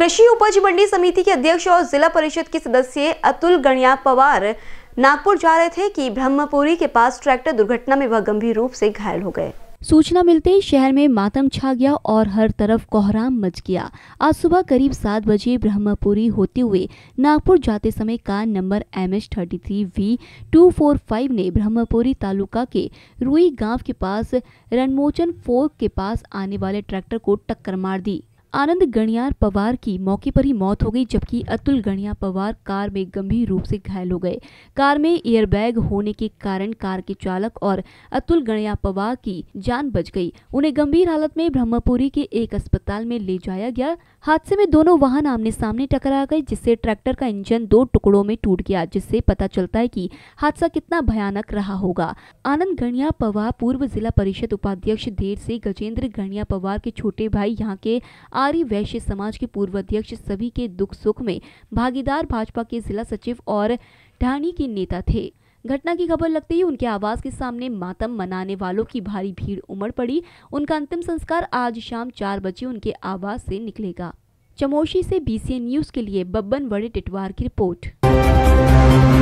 कृषि उपज मंडी समिति के अध्यक्ष और जिला परिषद के सदस्य अतुल गणिया पवार नागपुर जा रहे थे कि ब्रह्मपुरी के पास ट्रैक्टर दुर्घटना में वह गंभीर रूप से घायल हो गए सूचना मिलते ही शहर में मातम छा गया और हर तरफ कोहराम मच गया आज सुबह करीब सात बजे ब्रह्मपुरी होते हुए नागपुर जाते समय car number M H thirty three V two four five ने ब्रह्मपुरी तालुका के रुई गांव के पास रनमोचन फोर्क के पास आने वाले ट्रैक्टर को टक्कर मार दी आनंद गणियार पवार की मौके पर ही मौत हो गई जबकि अतुल गणिया पवार कार में गंभीर रूप से घायल हो गए कार में एयरबैग होने के कारण कार के चालक और अतुल गणिया पवार की जान बच गई उन्हें गंभीर हालत में ब्रह्मपुरी के एक अस्पताल में ले जाया गया हादसे में दोनों वाहन आमने सामने टकरा गए जिससे ट्रैक्टर का इंजन दो टुकड़ों में टूट गया जिससे पता चलता है कि हादसा कितना भयानक रहा होगा आनंद गणिया पवार पूर्व जिला परिषद उपाध्यक्ष देर से गजेंद्र गणिया पवार के छोटे भाई यहाँ के आर्य वैश्य समाज के पूर्व अध्यक्ष सभी के दुख सुख में भागीदार भाजपा के जिला सचिव और ढाणी के नेता थे घटना की खबर लगते ही उनके आवास के सामने मातम मनाने वालों की भारी भीड़ उमड़ पड़ी उनका अंतिम संस्कार आज शाम चार बजे उनके आवास से निकलेगा चमोशी से बीसीएन न्यूज के लिए बब्बन बड़े टिटवार की रिपोर्ट